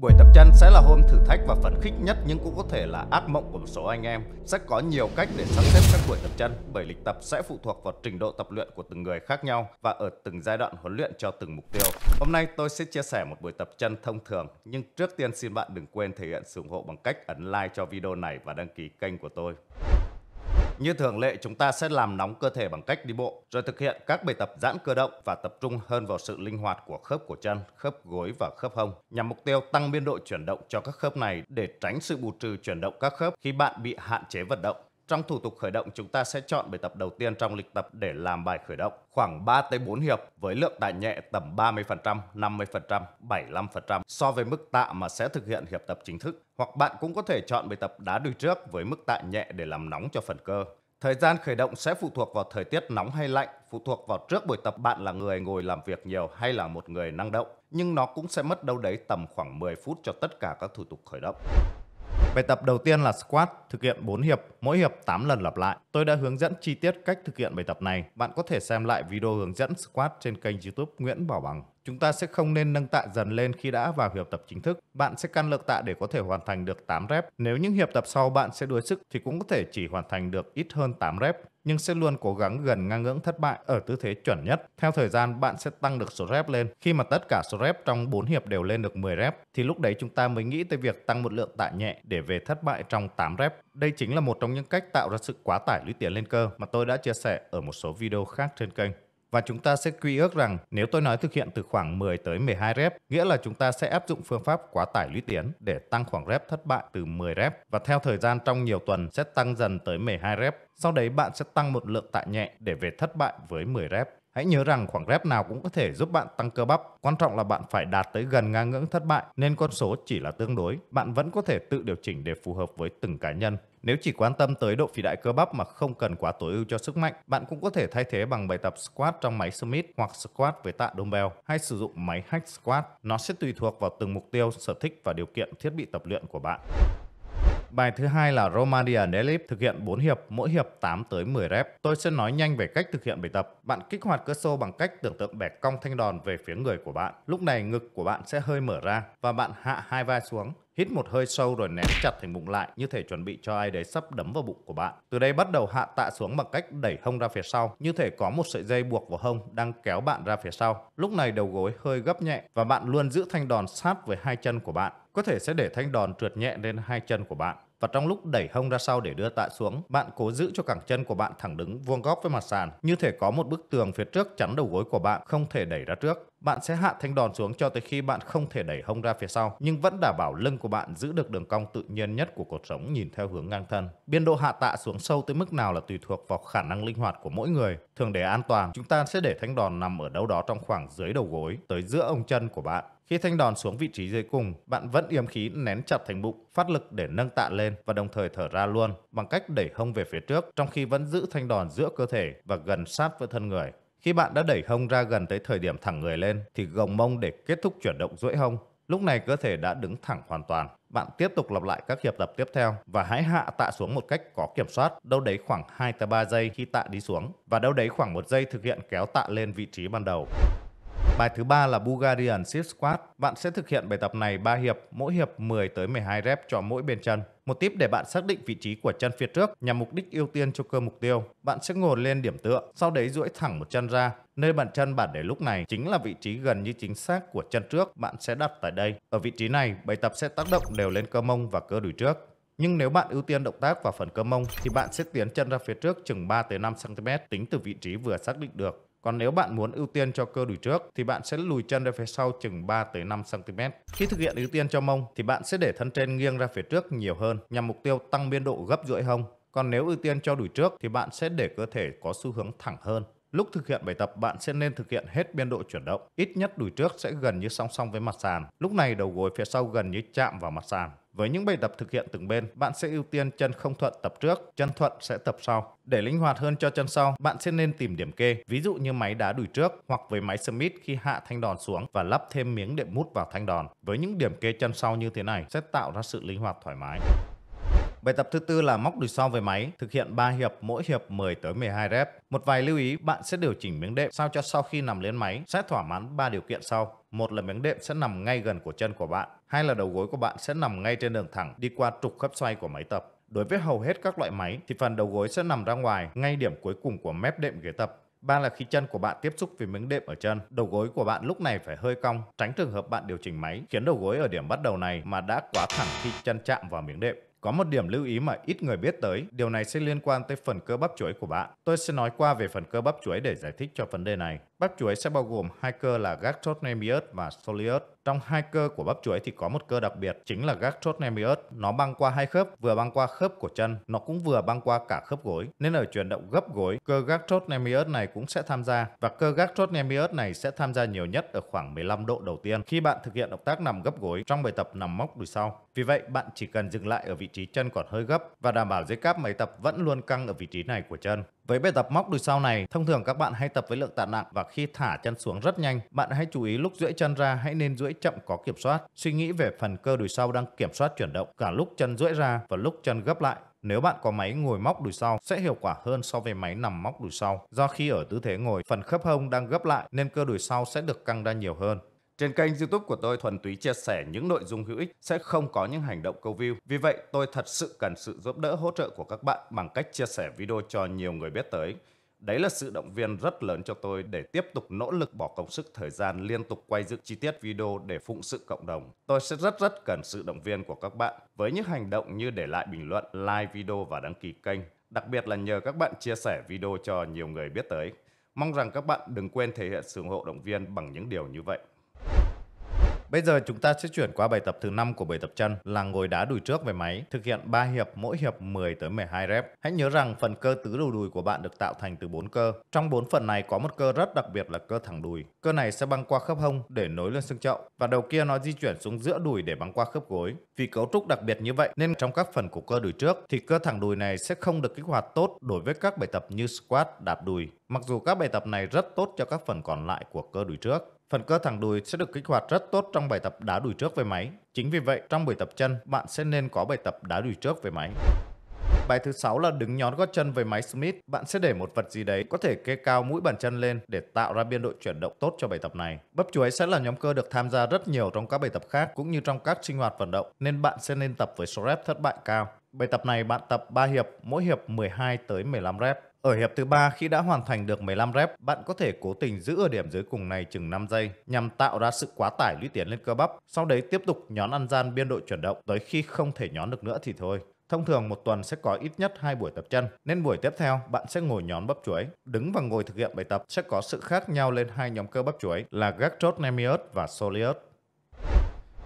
Buổi tập chân sẽ là hôm thử thách và phấn khích nhất nhưng cũng có thể là ác mộng của một số anh em. Sẽ có nhiều cách để sắp xếp các buổi tập chân bởi lịch tập sẽ phụ thuộc vào trình độ tập luyện của từng người khác nhau và ở từng giai đoạn huấn luyện cho từng mục tiêu. Hôm nay tôi sẽ chia sẻ một buổi tập chân thông thường nhưng trước tiên xin bạn đừng quên thể hiện sự ủng hộ bằng cách ấn like cho video này và đăng ký kênh của tôi. Như thường lệ, chúng ta sẽ làm nóng cơ thể bằng cách đi bộ, rồi thực hiện các bài tập giãn cơ động và tập trung hơn vào sự linh hoạt của khớp cổ chân, khớp gối và khớp hông, nhằm mục tiêu tăng biên độ chuyển động cho các khớp này để tránh sự bù trừ chuyển động các khớp khi bạn bị hạn chế vận động. Trong thủ tục khởi động chúng ta sẽ chọn bài tập đầu tiên trong lịch tập để làm bài khởi động khoảng 3 tới 4 hiệp với lượng tạ nhẹ tầm 30%, 50%, 75% so với mức tạ mà sẽ thực hiện hiệp tập chính thức. Hoặc bạn cũng có thể chọn bài tập đá đùi trước với mức tạ nhẹ để làm nóng cho phần cơ. Thời gian khởi động sẽ phụ thuộc vào thời tiết nóng hay lạnh, phụ thuộc vào trước buổi tập bạn là người ngồi làm việc nhiều hay là một người năng động, nhưng nó cũng sẽ mất đâu đấy tầm khoảng 10 phút cho tất cả các thủ tục khởi động. Bài tập đầu tiên là squat, thực hiện 4 hiệp, mỗi hiệp 8 lần lặp lại. Tôi đã hướng dẫn chi tiết cách thực hiện bài tập này. Bạn có thể xem lại video hướng dẫn squat trên kênh YouTube Nguyễn Bảo Bằng. Chúng ta sẽ không nên nâng tạ dần lên khi đã vào hiệp tập chính thức. Bạn sẽ căn lượng tạ để có thể hoàn thành được 8 rep. Nếu những hiệp tập sau bạn sẽ đuối sức thì cũng có thể chỉ hoàn thành được ít hơn 8 rep nhưng sẽ luôn cố gắng gần ngang ngưỡng thất bại ở tư thế chuẩn nhất. Theo thời gian, bạn sẽ tăng được số rep lên. Khi mà tất cả số rep trong 4 hiệp đều lên được 10 rep, thì lúc đấy chúng ta mới nghĩ tới việc tăng một lượng tạ nhẹ để về thất bại trong 8 rep. Đây chính là một trong những cách tạo ra sự quá tải lũy tiến lên cơ mà tôi đã chia sẻ ở một số video khác trên kênh và chúng ta sẽ quy ước rằng nếu tôi nói thực hiện từ khoảng 10 tới 12 rep, nghĩa là chúng ta sẽ áp dụng phương pháp quá tải lũy tiến để tăng khoảng rep thất bại từ 10 rep và theo thời gian trong nhiều tuần sẽ tăng dần tới 12 rep. Sau đấy bạn sẽ tăng một lượng tạ nhẹ để về thất bại với 10 rep. Hãy nhớ rằng khoảng rep nào cũng có thể giúp bạn tăng cơ bắp, quan trọng là bạn phải đạt tới gần ngang ngưỡng thất bại nên con số chỉ là tương đối, bạn vẫn có thể tự điều chỉnh để phù hợp với từng cá nhân. Nếu chỉ quan tâm tới độ phì đại cơ bắp mà không cần quá tối ưu cho sức mạnh, bạn cũng có thể thay thế bằng bài tập squat trong máy Smith hoặc squat với tạ dumbbell hay sử dụng máy hack squat. Nó sẽ tùy thuộc vào từng mục tiêu, sở thích và điều kiện thiết bị tập luyện của bạn. Bài thứ hai là Romanian Deadlift thực hiện 4 hiệp, mỗi hiệp 8 tới 10 rep. Tôi sẽ nói nhanh về cách thực hiện bài tập. Bạn kích hoạt cơ xô bằng cách tưởng tượng bẻ cong thanh đòn về phía người của bạn. Lúc này ngực của bạn sẽ hơi mở ra và bạn hạ hai vai xuống. Hít một hơi sâu rồi nén chặt thành bụng lại như thể chuẩn bị cho ai đấy sắp đấm vào bụng của bạn. Từ đây bắt đầu hạ tạ xuống bằng cách đẩy hông ra phía sau, như thể có một sợi dây buộc vào hông đang kéo bạn ra phía sau. Lúc này đầu gối hơi gấp nhẹ và bạn luôn giữ thanh đòn sát với hai chân của bạn. Có thể sẽ để thanh đòn trượt nhẹ lên hai chân của bạn và trong lúc đẩy hông ra sau để đưa tạ xuống, bạn cố giữ cho cẳng chân của bạn thẳng đứng vuông góc với mặt sàn, như thể có một bức tường phía trước chắn đầu gối của bạn không thể đẩy ra trước bạn sẽ hạ thanh đòn xuống cho tới khi bạn không thể đẩy hông ra phía sau, nhưng vẫn đảm bảo lưng của bạn giữ được đường cong tự nhiên nhất của cột sống nhìn theo hướng ngang thân. Biên độ hạ tạ xuống sâu tới mức nào là tùy thuộc vào khả năng linh hoạt của mỗi người. Thường để an toàn, chúng ta sẽ để thanh đòn nằm ở đâu đó trong khoảng dưới đầu gối tới giữa ông chân của bạn. Khi thanh đòn xuống vị trí dưới cùng, bạn vẫn yếm khí nén chặt thành bụng, phát lực để nâng tạ lên và đồng thời thở ra luôn bằng cách đẩy hông về phía trước trong khi vẫn giữ thanh đòn giữa cơ thể và gần sát với thân người. Khi bạn đã đẩy hông ra gần tới thời điểm thẳng người lên thì gồng mông để kết thúc chuyển động duỗi hông. Lúc này cơ thể đã đứng thẳng hoàn toàn. Bạn tiếp tục lặp lại các hiệp tập tiếp theo và hãy hạ tạ xuống một cách có kiểm soát, đâu đấy khoảng 2 tới 3 giây khi tạ đi xuống và đâu đấy khoảng 1 giây thực hiện kéo tạ lên vị trí ban đầu. Bài thứ ba là Bulgarian Sit Squat. Bạn sẽ thực hiện bài tập này 3 hiệp, mỗi hiệp 10 tới 12 rep cho mỗi bên chân. Một tip để bạn xác định vị trí của chân phía trước nhằm mục đích ưu tiên cho cơ mục tiêu. Bạn sẽ ngồi lên điểm tựa, sau đấy duỗi thẳng một chân ra. Nơi bàn chân bạn để lúc này chính là vị trí gần như chính xác của chân trước, bạn sẽ đặt tại đây. Ở vị trí này, bài tập sẽ tác động đều lên cơ mông và cơ đùi trước. Nhưng nếu bạn ưu tiên động tác vào phần cơ mông thì bạn sẽ tiến chân ra phía trước chừng 3 tới 5 cm tính từ vị trí vừa xác định được. Còn nếu bạn muốn ưu tiên cho cơ đùi trước thì bạn sẽ lùi chân ra phía sau chừng 3 tới 5 cm. Khi thực hiện ưu tiên cho mông thì bạn sẽ để thân trên nghiêng ra phía trước nhiều hơn nhằm mục tiêu tăng biên độ gấp duỗi hông. Còn nếu ưu tiên cho đùi trước thì bạn sẽ để cơ thể có xu hướng thẳng hơn. Lúc thực hiện bài tập bạn sẽ nên thực hiện hết biên độ chuyển động, ít nhất đùi trước sẽ gần như song song với mặt sàn. Lúc này đầu gối phía sau gần như chạm vào mặt sàn. Với những bài tập thực hiện từng bên, bạn sẽ ưu tiên chân không thuận tập trước, chân thuận sẽ tập sau. Để linh hoạt hơn cho chân sau, bạn sẽ nên tìm điểm kê, ví dụ như máy đá đùi trước hoặc với máy Smith khi hạ thanh đòn xuống và lắp thêm miếng đệm mút vào thanh đòn. Với những điểm kê chân sau như thế này sẽ tạo ra sự linh hoạt thoải mái. Bài tập thứ tư là móc đùi sau về máy, thực hiện 3 hiệp, mỗi hiệp 10 tới 12 rep. Một vài lưu ý, bạn sẽ điều chỉnh miếng đệm sao cho sau khi nằm lên máy sẽ thỏa mãn 3 điều kiện sau. Một là miếng đệm sẽ nằm ngay gần của chân của bạn, hai là đầu gối của bạn sẽ nằm ngay trên đường thẳng đi qua trục khớp xoay của máy tập. Đối với hầu hết các loại máy thì phần đầu gối sẽ nằm ra ngoài ngay điểm cuối cùng của mép đệm ghế tập. Ba là khi chân của bạn tiếp xúc với miếng đệm ở chân, đầu gối của bạn lúc này phải hơi cong, tránh trường hợp bạn điều chỉnh máy khiến đầu gối ở điểm bắt đầu này mà đã quá thẳng khi chân chạm vào miếng đệm. Có một điểm lưu ý mà ít người biết tới, điều này sẽ liên quan tới phần cơ bắp chuỗi của bạn. Tôi sẽ nói qua về phần cơ bắp chuỗi để giải thích cho vấn đề này. Bắp chuối sẽ bao gồm hai cơ là gastrocnemius và soleus. Trong hai cơ của bắp chuối thì có một cơ đặc biệt chính là gastrocnemius. Nó băng qua hai khớp, vừa băng qua khớp của chân, nó cũng vừa băng qua cả khớp gối. Nên ở chuyển động gấp gối, cơ gastrocnemius này cũng sẽ tham gia và cơ gastrocnemius này sẽ tham gia nhiều nhất ở khoảng 15 độ đầu tiên khi bạn thực hiện động tác nằm gấp gối trong bài tập nằm móc đùi sau. Vì vậy, bạn chỉ cần dừng lại ở vị trí chân còn hơi gấp và đảm bảo dây cáp máy tập vẫn luôn căng ở vị trí này của chân. Với bài tập móc đùi sau này, thông thường các bạn hay tập với lượng tạ nặng và khi thả chân xuống rất nhanh, bạn hãy chú ý lúc duỗi chân ra hãy nên duỗi chậm có kiểm soát. Suy nghĩ về phần cơ đùi sau đang kiểm soát chuyển động cả lúc chân duỗi ra và lúc chân gấp lại. Nếu bạn có máy ngồi móc đùi sau sẽ hiệu quả hơn so với máy nằm móc đùi sau. Do khi ở tư thế ngồi, phần khớp hông đang gấp lại nên cơ đùi sau sẽ được căng ra nhiều hơn. Trên kênh YouTube của tôi thuần túy chia sẻ những nội dung hữu ích sẽ không có những hành động câu view. Vì vậy, tôi thật sự cần sự giúp đỡ hỗ trợ của các bạn bằng cách chia sẻ video cho nhiều người biết tới. Đấy là sự động viên rất lớn cho tôi để tiếp tục nỗ lực bỏ công sức thời gian liên tục quay dựng chi tiết video để phụng sự cộng đồng. Tôi sẽ rất rất cần sự động viên của các bạn với những hành động như để lại bình luận, like video và đăng ký kênh. Đặc biệt là nhờ các bạn chia sẻ video cho nhiều người biết tới. Mong rằng các bạn đừng quên thể hiện sự ủng hộ động viên bằng những điều như vậy. Bây giờ chúng ta sẽ chuyển qua bài tập thứ 5 của bài tập chân là ngồi đá đùi trước về máy, thực hiện 3 hiệp mỗi hiệp 10 tới 12 rep. Hãy nhớ rằng phần cơ tứ đầu đùi của bạn được tạo thành từ 4 cơ. Trong 4 phần này có một cơ rất đặc biệt là cơ thẳng đùi. Cơ này sẽ băng qua khớp hông để nối lên xương chậu và đầu kia nó di chuyển xuống giữa đùi để băng qua khớp gối. Vì cấu trúc đặc biệt như vậy nên trong các phần của cơ đùi trước thì cơ thẳng đùi này sẽ không được kích hoạt tốt đối với các bài tập như squat, đạp đùi. Mặc dù các bài tập này rất tốt cho các phần còn lại của cơ đùi trước. Phần cơ thẳng đùi sẽ được kích hoạt rất tốt trong bài tập đá đùi trước về máy. Chính vì vậy, trong buổi tập chân, bạn sẽ nên có bài tập đá đùi trước về máy. Bài thứ 6 là đứng nhón gót chân với máy Smith. Bạn sẽ để một vật gì đấy có thể kê cao mũi bàn chân lên để tạo ra biên độ chuyển động tốt cho bài tập này. Bắp chuối sẽ là nhóm cơ được tham gia rất nhiều trong các bài tập khác cũng như trong các sinh hoạt vận động nên bạn sẽ nên tập với số rep thất bại cao. Bài tập này bạn tập 3 hiệp, mỗi hiệp 12 tới 15 rep. Ở hiệp thứ ba khi đã hoàn thành được 15 rep, bạn có thể cố tình giữ ở điểm dưới cùng này chừng 5 giây nhằm tạo ra sự quá tải lũy tiến lên cơ bắp, sau đấy tiếp tục nhón ăn gian biên độ chuyển động tới khi không thể nhón được nữa thì thôi. Thông thường một tuần sẽ có ít nhất 2 buổi tập chân, nên buổi tiếp theo bạn sẽ ngồi nhón bắp chuối. Đứng và ngồi thực hiện bài tập sẽ có sự khác nhau lên hai nhóm cơ bắp chuối là gastrocnemius và soleus.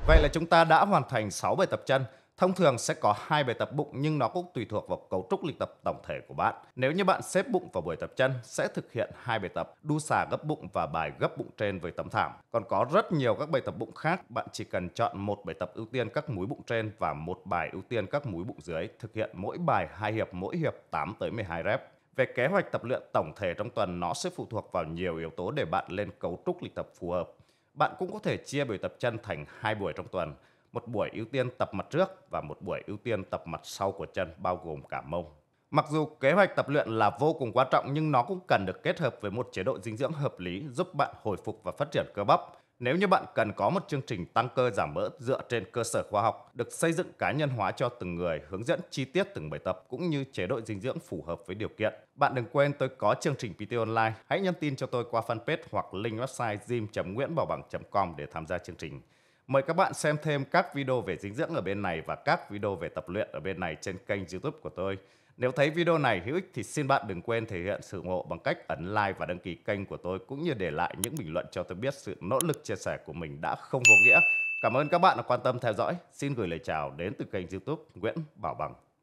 Vậy là chúng ta đã hoàn thành 6 bài tập chân. Thông thường sẽ có hai bài tập bụng nhưng nó cũng tùy thuộc vào cấu trúc luyện tập tổng thể của bạn. Nếu như bạn xếp bụng vào buổi tập chân sẽ thực hiện hai bài tập đu xả gấp bụng và bài gấp bụng trên với tấm thảm. Còn có rất nhiều các bài tập bụng khác, bạn chỉ cần chọn một bài tập ưu tiên các múi bụng trên và một bài ưu tiên các múi bụng dưới, thực hiện mỗi bài hai hiệp mỗi hiệp 8 tới 12 rep. Về kế hoạch tập luyện tổng thể trong tuần nó sẽ phụ thuộc vào nhiều yếu tố để bạn lên cấu trúc lịch tập phù hợp. Bạn cũng có thể chia buổi tập chân thành hai buổi trong tuần một buổi ưu tiên tập mặt trước và một buổi ưu tiên tập mặt sau của chân bao gồm cả mông. Mặc dù kế hoạch tập luyện là vô cùng quan trọng nhưng nó cũng cần được kết hợp với một chế độ dinh dưỡng hợp lý giúp bạn hồi phục và phát triển cơ bắp. Nếu như bạn cần có một chương trình tăng cơ giảm mỡ dựa trên cơ sở khoa học, được xây dựng cá nhân hóa cho từng người, hướng dẫn chi tiết từng bài tập cũng như chế độ dinh dưỡng phù hợp với điều kiện. Bạn đừng quên tôi có chương trình PT online, hãy nhắn tin cho tôi qua fanpage hoặc link website gym nguyenbaobang com để tham gia chương trình. Mời các bạn xem thêm các video về dinh dưỡng ở bên này và các video về tập luyện ở bên này trên kênh youtube của tôi. Nếu thấy video này hữu ích thì xin bạn đừng quên thể hiện sự ủng hộ bằng cách ấn like và đăng ký kênh của tôi cũng như để lại những bình luận cho tôi biết sự nỗ lực chia sẻ của mình đã không vô nghĩa. Cảm ơn các bạn đã quan tâm theo dõi. Xin gửi lời chào đến từ kênh youtube Nguyễn Bảo Bằng.